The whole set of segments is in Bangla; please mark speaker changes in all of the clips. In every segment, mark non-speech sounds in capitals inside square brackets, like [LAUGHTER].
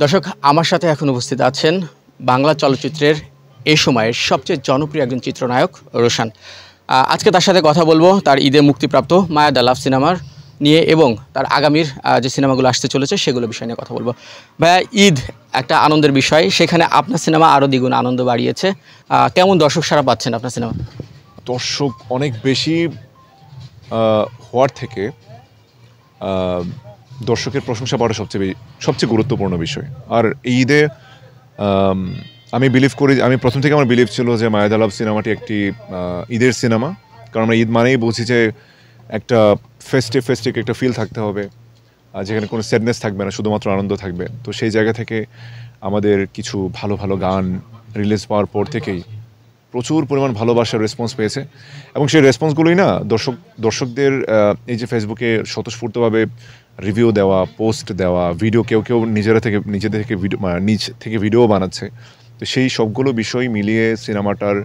Speaker 1: দর্শক আমার সাথে এখন উপস্থিত আছেন বাংলা চলচ্চিত্রের এ সময়ের সবচেয়ে জনপ্রিয় একজন চিত্রনায়ক রোশান আজকে তার সাথে কথা বলবো তার ঈদে মুক্তিপ্রাপ্ত মায়া দা লাভ সিনেমার নিয়ে এবং তার আগামীর যে সিনেমাগুলো আসতে চলেছে সেগুলো বিষয় নিয়ে কথা বলবো ভাইয়া ঈদ একটা আনন্দের বিষয় সেখানে আপনার সিনেমা আরও দ্বিগুণ আনন্দ বাড়িয়েছে কেমন দর্শক সারা পাচ্ছেন আপনার সিনেমা
Speaker 2: দর্শক অনেক বেশি হওয়ার থেকে দর্শকের প্রশংসা পাওয়া সবচেয়ে সবচেয়ে গুরুত্বপূর্ণ বিষয় আর এই ঈদে আমি বিলিভ করি আমি প্রথম থেকে আমার বিলিভ ছিল যে মায়াদালাভ সিনেমাটি একটি ঈদের সিনেমা কারণ আমরা ঈদ মানেই বুঝি যে একটা ফেস্টিভ ফেস্টিভ একটা ফিল থাকতে হবে যেখানে কোনো স্যাডনেস থাকবে না শুধুমাত্র আনন্দ থাকবে তো সেই জায়গা থেকে আমাদের কিছু ভালো ভালো গান রিলিজ পাওয়ার পর থেকেই প্রচুর পরিমাণ ভালোবাসার রেসপন্স পেয়েছে এবং সেই রেসপন্সগুলোই না দর্শক দর্শকদের এই যে ফেসবুকে স্বতঃস্ফূর্তভাবে রিভিউ দেওয়া পোস্ট দেওয়া ভিডিও কেউ কেউ নিজেরা থেকে নিজে থেকে ভিডিও নিজ থেকে ভিডিও বানাচ্ছে তো সেই সবগুলো বিষয় মিলিয়ে সিনেমাটার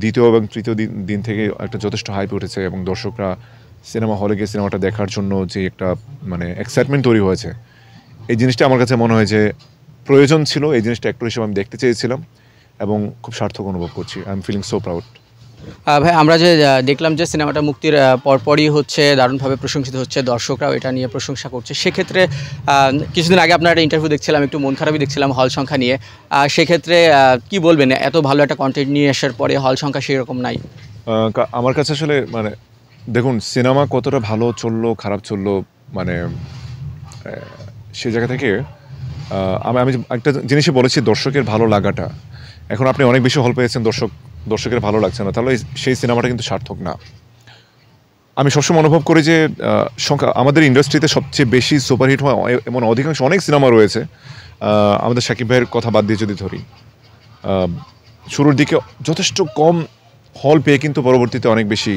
Speaker 2: দ্বিতীয় এবং তৃতীয় দিন দিন থেকে একটা যথেষ্ট হাইপ উঠেছে এবং দর্শকরা সিনেমা হলে গিয়ে সিনেমাটা দেখার জন্য যে একটা মানে এক্সাইটমেন্ট তৈরি হয়েছে এই জিনিসটা আমার কাছে মনে হয় যে প্রয়োজন ছিল এই জিনিসটা একটু হিসেবে আমি দেখতে চেয়েছিলাম এবং খুব সার্থক অনুভব করছি I am feeling so proud
Speaker 1: ভাই আমরা যে দেখলাম যে সিনেমাটা মুক্তির পরপরই হচ্ছে দারুণভাবে প্রশংসিত হচ্ছে দর্শকরাও এটা নিয়ে প্রশংসা করছে সেক্ষেত্রে কিছুদিন আগে আপনার একটা ইন্টারভিউ দেখছিলাম একটু মন খারাপই দেখছিলাম হল সংখ্যা নিয়ে সেক্ষেত্রে কি বলবেন এত ভালো একটা কন্টেন্ট নিয়ে আসার পরে হল সংখ্যা সেরকম নাই আমার কাছে আসলে মানে দেখুন
Speaker 2: সিনেমা কতটা ভালো চললো খারাপ চললো মানে সে জায়গা থেকে আমি আমি একটা জিনিসই বলেছি দর্শকের ভালো লাগাটা এখন আপনি অনেক বেশি হল পেয়েছেন দর্শক দর্শকের ভালো লাগছে না তাহলে সেই সিনেমাটা কিন্তু সার্থক না আমি সবসময় অনুভব করি যে সংখ্যা আমাদের ইন্ডাস্ট্রিতে সবচেয়ে বেশি সুপারহিট হয় এমন অধিকাংশ অনেক সিনেমা রয়েছে আমাদের সাকিব ভাইয়ের কথা বাদ দিয়ে যদি ধরি শুরুর দিকে যথেষ্ট কম হল পেয়ে কিন্তু পরবর্তীতে অনেক বেশি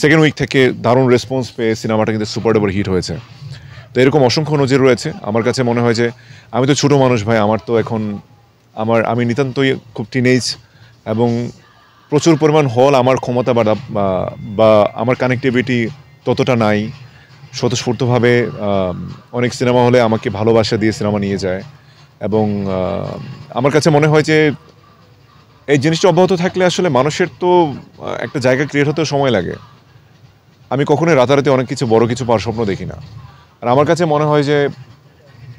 Speaker 2: সেকেন্ড উইক থেকে দারুণ রেসপন্স পেয়ে সিনেমাটা কিন্তু সুপার ডুপার হিট হয়েছে তো এরকম অসংখ্য নজির রয়েছে আমার কাছে মনে হয় যে আমি তো ছোটো মানুষ ভাই আমার তো এখন আমার আমি নিতান্তই খুব টিনেজ এবং প্রচুর পরিমাণ হল আমার ক্ষমতা বা আমার কানেক্টিভিটি ততটা নাই স্বতঃস্ফূর্তভাবে অনেক সিনেমা হলে আমাকে ভালোবাসা দিয়ে সিনেমা নিয়ে যায় এবং আমার কাছে মনে হয় যে এই জিনিসটা অব্যাহত থাকলে আসলে মানুষের তো একটা জায়গা ক্রিয়েট হতে সময় লাগে আমি কখনোই রাতারাতি অনেক কিছু বড় কিছু পাওয়ার স্বপ্ন দেখি না আর আমার কাছে মনে হয় যে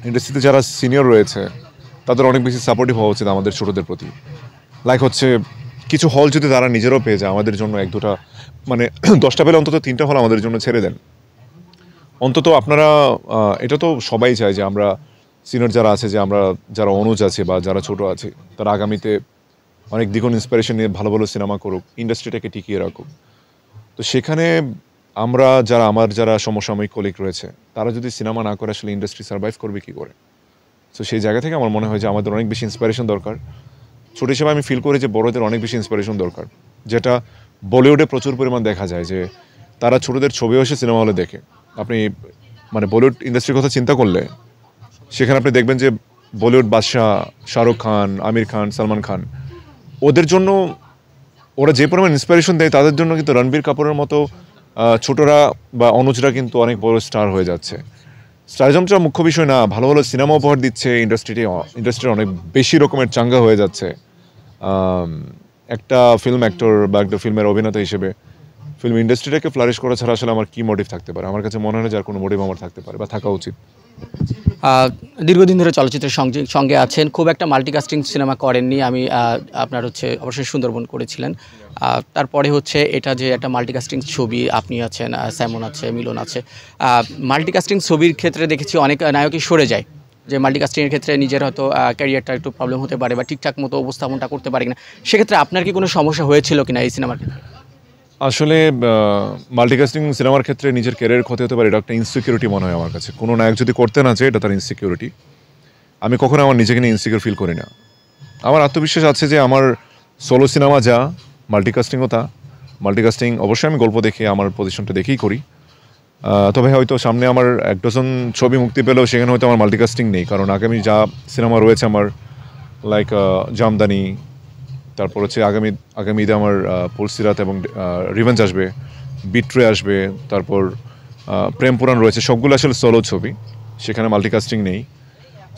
Speaker 2: ইন্ডাস্ট্রিতে যারা সিনিয়র রয়েছে তাদের অনেক বেশি সাপোর্টিভ হওয়া উচিত আমাদের ছোটোদের প্রতি লাইক হচ্ছে কিছু হল যদি তারা নিজেরও পেয়ে যায় আমাদের জন্য এক দুটা মানে [CLEARS THROAT] দশটা পেলে অন্তত তিনটা হল আমাদের জন্য ছেড়ে দেন অন্তত আপনারা এটা তো সবাই চায় যে আমরা সিনিয়র যারা আছে যে আমরা যারা অনুজ আছে বা যারা ছোট আছে তারা আগামীতে অনেক দ্বিগুণ ইন্সপিরেশন নিয়ে ভালো ভালো সিনেমা করুক ইন্ডাস্ট্রিটাকে টিকিয়ে রাখুক তো সেখানে আমরা যারা আমার যারা সমসাময়িক কলিগ রয়েছে তারা যদি সিনেমা না করে আসলে ইন্ডাস্ট্রি সার্ভাইভ করবে কী করে সো সেই জায়গা থেকে আমার মনে হয় যে আমাদের অনেক বেশি ইন্সপিরেশন দরকার ছোটো হিসেবে আমি ফিল করি যে বড়দের অনেক বেশি ইন্সপিরেশন দরকার যেটা বলিউডে প্রচুর পরিমাণ দেখা যায় যে তারা ছোটোদের ছবিও এসে সিনেমা হলে দেখে আপনি মানে বলিউড ইন্ডাস্ট্রির কথা চিন্তা করলে সেখানে আপনি দেখবেন যে বলিউড বাদশাহ শাহরুখ খান আমির খান সালমান খান ওদের জন্য ওরা যে পরিমাণ ইন্সপিরেশন দেয় তাদের জন্য কিন্তু রণবীর কাপুরের মতো ছোটরা বা অনুজরা কিন্তু অনেক বড় স্টার হয়ে যাচ্ছে স্টারজমটা মুখ্য বিষয় না ভালো ভালো সিনেমা উপহার দিচ্ছে ইন্ডাস্ট্রিটি ইন্ডাস্ট্রি অনেক বেশি রকমের চাঙ্গা হয়ে যাচ্ছে একটা ফিল্ম অ্যাক্টর বা একটা ফিল্মের অভিনেতা হিসেবে ফিল্ম ইন্ডাস্ট্রিটাকে ফ্লারিশ করা ছাড়া আসলে আমার কী মোটিভ থাকতে পারে আমার কাছে মনে হয় না যার কোনো মোটিভ আমার থাকতে পারে বা থাকা উচিত
Speaker 1: দীর্ঘদিন ধরে চলচ্চিত্রের সঙ্গে সঙ্গে আছেন খুব একটা মাল্টিকাস্টিং সিনেমা করেননি আমি আপনার হচ্ছে অবশ্যই সুন্দরবন করেছিলেন তারপরে হচ্ছে এটা যে একটা মাল্টিকাস্টিং ছবি আপনি আছেন স্যামন আছে মিলন আছে মাল্টিকাস্টিং ছবির ক্ষেত্রে দেখেছি অনেক নায়কই সরে যায় যে মাল্টিকাস্টিংয়ের ক্ষেত্রে নিজের হয়তো ক্যারিয়ারটা একটু প্রবলেম হতে পারে বা ঠিকঠাক মতো উপস্থাপনটা করতে পারে কিনা সেক্ষেত্রে আপনার কি কোনো সমস্যা হয়েছিল কিনা এই সিনেমার ক্ষেত্রে
Speaker 2: আসলে মাল্টিকাস্টিং সিনেমার ক্ষেত্রে নিজের ক্যারিয়ার ক্ষতি হতে পারে এটা একটা ইনসিকিউরিটি মনে হয় আমার কাছে কোনো নায়ক যদি করতে না চায় এটা তার ইনসিকিউরিটি আমি কখনো আমার নিজেকে নিয়ে ইনসিকিউর ফিল করি না আমার আত্মবিশ্বাস আছে যে আমার সোলো সিনেমা যা মাল্টিকাস্টিংও তা মাল্টিকাস্টিং অবশ্যই আমি গল্প দেখে আমার পজিশনটা দেখেই করি তবে হয়তো সামনে আমার এক ডজন ছবি মুক্তি পেলেও সেখানে হয়তো আমার মাল্টিকাস্টিং নেই কারণ আগামী যা সিনেমা রয়েছে আমার লাইক জামদানি তারপর হচ্ছে আগামী আগামী ঈদে আমার পলসিরাত এবং রিভেঞ্জ আসবে বিট্রে আসবে তারপর প্রেম পুরাণ রয়েছে সবগুলো আসলে সলো ছবি সেখানে মাল্টিকাস্টিং নেই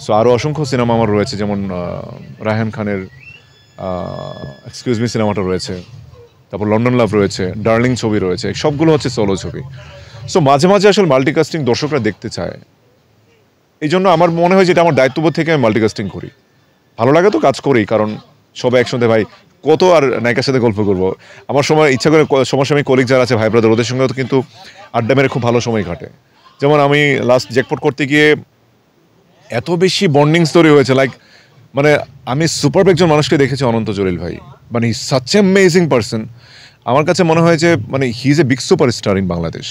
Speaker 2: সো আরও অসংখ্য সিনেমা আমার রয়েছে যেমন রায়হান খানের এক্সকিউজ মি সিনেমাটা রয়েছে তারপর লন্ডন লাভ রয়েছে ডার্লিং ছবি রয়েছে সবগুলো হচ্ছে সলো ছবি সো মাঝে মাঝে আসলে মাল্টিকাস্টিং দর্শকরা দেখতে চায় এই জন্য আমার মনে হয় যে এটা আমার দায়িত্ববোধ থেকে আমি মাল্টিকাস্টিং করি ভালো লাগে তো কাজ করি কারণ সবাই একসাথে ভাই কত আর নায়িকার সাথে গল্প করব আমার সময় ইচ্ছা করে সমসাময়িক কলিগ যারা আছে ভাই ব্রাদার ওদের সঙ্গে কিন্তু আড্ডা মেরে খুব ভালো সময় কাটে যেমন আমি লাস্ট জ্যাকপট করতে গিয়ে এত বেশি বন্ডিং স্টোরি হয়েছে লাইক মানে আমি সুপার একজন মানুষকে দেখেছি অনন্ত জলিল ভাই মানে হি সাচ অ্যামেজিং পার্সন আমার কাছে মনে হয় যে মানে he is a big star in Bangladesh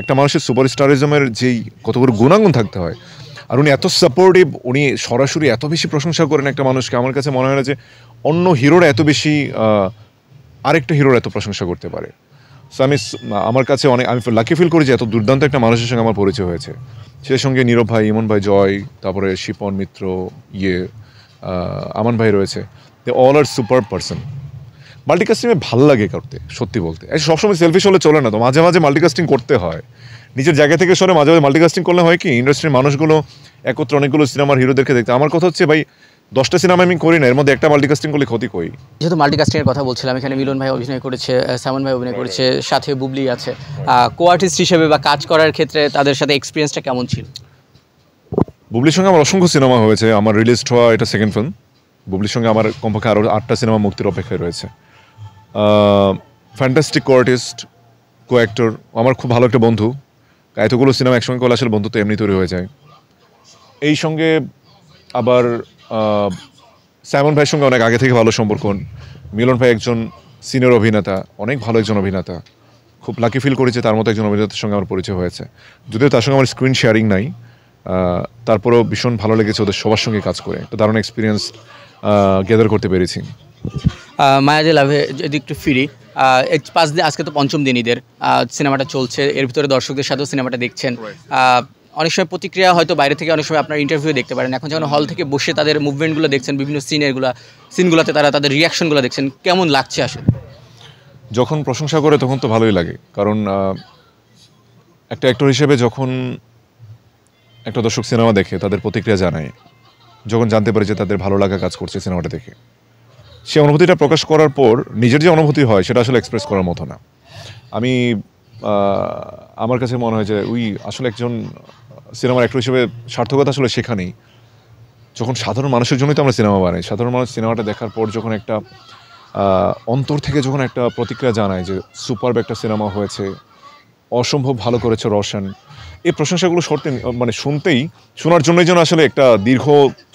Speaker 2: একটা মানুষের সুপার স্টারিজমের যেই কতগুলো গুণাগুণ থাকতে হয় আর উনি এত সাপোর্টিভ উনি সরাসরি এত বেশি প্রশংসা করেন একটা মানুষকে আমার কাছে মনে হয় না যে অন্য হিরোরা এত বেশি আরেকটা হিরোর এত প্রশংসা করতে পারে সো আমি আমার কাছে অনেক আমি লাকি ফিল করি যে এত দুর্দান্ত একটা মানুষের সঙ্গে আমার পরিচয় হয়েছে সে সঙ্গে নীরব ভাই ইমন ভাই জয় তারপরে শিপন মিত্র ইয়ে আমান ভাই রয়েছে they all are super person মাল্টিকাস্টিংয়ে ভাল লাগে করতে সত্যি বলতে সবসময় সেলফিশ হলে চলে না তো মাঝে মাঝে মাল্টিকাস্টিং করতে হয় নিজের জায়গা থেকে সরে মাঝে মাঝে মাল্টিকাস্টিং করলে হয় কি ইন্ডাস্ট্রির মানুষগুলো একত্রে অনেকগুলো সিনেমার হিরোদেরকে দেখতে আমার কথা হচ্ছে ভাই দশটা সিনেমা আমি করি না এর মধ্যে একটা মাল্টিকাস্টিং করলে ক্ষতি করি
Speaker 1: যেহেতু মাল্টিকাস্টিংয়ের কথা বলছিলাম এখানে মিলন ভাই অভিনয় করেছে সামন ভাই অভিনয় করেছে হ্যাঁ। সাথে বুবলি আছে কো আর্টিস্ট হিসেবে বা কাজ করার ক্ষেত্রে তাদের সাথে এক্সপিরিয়েন্সটা কেমন ছিল
Speaker 2: বুবলির সঙ্গে আমার অসংখ্য সিনেমা হয়েছে আমার রিলিজ হওয়া এটা সেকেন্ড ফিল্ম বুবলির সঙ্গে আমার কমপক্ষে আরও আটটা সিনেমা মুক্তির অপেক্ষায় রয়েছে fantastic co artist co actor আমার খুব ভালো একটা বন্ধু এতগুলো সিনেমা একসঙ্গে করলে আসলে বন্ধুত্ব এমনি তৈরি হয়ে যায় এই সঙ্গে আবার স্যামন ভাইয়ের সঙ্গে অনেক আগে থেকে ভালো সম্পর্ক মিলন ভাই একজন সিনিয়র অভিনেতা অনেক ভালো একজন অভিনেতা খুব লাকি ফিল করেছে তার মতো একজন অভিনেতার সঙ্গে আমার পরিচয় হয়েছে যদিও তার সঙ্গে আমার স্ক্রিন শেয়ারিং নাই তারপরেও ভীষণ ভালো লেগেছে ওদের সবার সঙ্গে কাজ করে তো দারুণ এক্সপিরিয়েন্স গ্যাদার করতে পেরেছি
Speaker 1: মায়াদে লাভে যদি একটু ফিরি পাঁচ দিন আজকে তো পঞ্চম দিন ঈদের সিনেমাটা চলছে এর ভিতরে দর্শকদের সাথেও সিনেমাটা দেখছেন অনেক সময় প্রতিক্রিয়া হয়তো বাইরে থেকে অনেক সময় আপনার ইন্টারভিউ দেখতে পারেন এখন যখন হল থেকে বসে তাদের মুভমেন্টগুলো দেখছেন বিভিন্ন সিনেরগুলো সিনগুলোতে তারা তাদের রিয়াকশনগুলো দেখছেন কেমন লাগছে আসলে
Speaker 2: যখন প্রশংসা করে তখন তো ভালোই লাগে কারণ একটা অ্যাক্টর হিসেবে যখন একটা দর্শক সিনেমা দেখে তাদের প্রতিক্রিয়া জানায় যখন জানতে পারি যে তাদের ভালো লাগা কাজ করছে সিনেমাটা দেখে সেই অনুভূতিটা প্রকাশ করার পর নিজের যে অনুভূতি হয় সেটা আসলে এক্সপ্রেস করার মতো না আমি আমার কাছে মনে হয় যে ওই আসলে একজন সিনেমার অ্যাক্টর হিসেবে সার্থকতা আসলে সেখানেই যখন সাধারণ মানুষের জন্যই তো আমরা সিনেমা বানাই সাধারণ মানুষ সিনেমাটা দেখার পর যখন একটা অন্তর থেকে যখন একটা প্রতিক্রিয়া জানায় যে সুপারব একটা সিনেমা হয়েছে অসম্ভব ভালো করেছে রোশন এই প্রশংসাগুলো শর্তে মানে শুনতেই শোনার জন্যই যেন আসলে একটা দীর্ঘ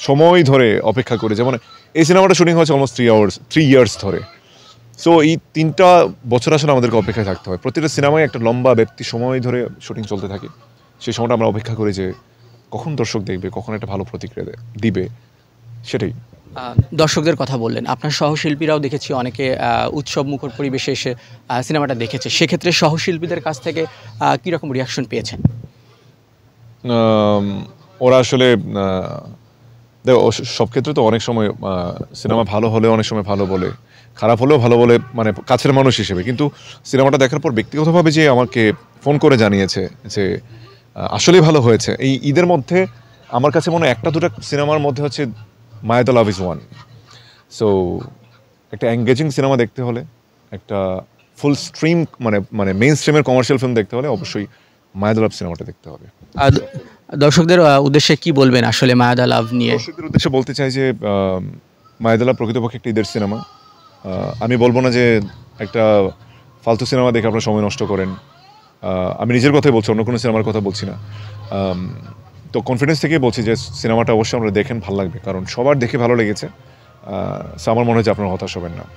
Speaker 2: সময় ধরে অপেক্ষা করে যেমন এই সিনেমাটা শুটিং হয়েছে almost three hours three years ধরে সো এই তিনটা বছর আসলে আমাদেরকে অপেক্ষায় থাকতে হয় প্রতিটা সিনেমায় একটা লম্বা ব্যক্তি সময় ধরে শুটিং চলতে থাকে সেই সময়টা আমরা অপেক্ষা করি যে কখন দর্শক দেখবে কখন একটা ভালো প্রতিক্রিয়া দিবে সেটাই
Speaker 1: দর্শকদের কথা বললেন আপনার সহশিল্পীরাও দেখেছি অনেকে উৎসব মুখর পরিবেশে এসে সিনেমাটা দেখেছে সেক্ষেত্রে সহশিল্পীদের কাছ থেকে কীরকম রিয়াকশন পেয়েছেন
Speaker 2: ওরা আসলে দেখো সব ক্ষেত্রে তো অনেক সময় সিনেমা ভালো হলে অনেক সময় ভালো বলে খারাপ হলেও ভালো বলে মানে কাছের মানুষ হিসেবে কিন্তু সিনেমাটা দেখার পর ব্যক্তিগতভাবে যে আমাকে ফোন করে জানিয়েছে যে আসলেই ভালো হয়েছে এই ঈদের মধ্যে আমার কাছে মনে একটা দুটা সিনেমার মধ্যে হচ্ছে Maya the love is one so একটা এঙ্গেজিং সিনেমা দেখতে হলে একটা ফুল স্ট্রিম মানে মানে মেন স্ট্রিমের কমার্শিয়াল ফিল্ম দেখতে হলে অবশ্যই মায়া দ্য লাভ সিনেমাটা দেখতে হবে আর দর্শকদের উদ্দেশ্যে কি বলবেন আসলে মায়াদা লাভ নিয়ে দর্শকদের উদ্দেশ্যে বলতে চাই যে মায়াদা লাভ প্রকৃতপক্ষে একটি ঈদের সিনেমা আমি বলবো না যে একটা ফালতু সিনেমা দেখে আপনারা সময় নষ্ট করেন আমি নিজের কথাই বলছি অন্য কোনো সিনেমার কথা বলছি না তো কনফিডেন্স থেকেই বলছি যে সিনেমাটা অবশ্যই আমরা দেখেন ভালো লাগবে কারণ সবার দেখে ভালো লেগেছে আমার মনে হয় যে আপনারা হতাশ হবেন না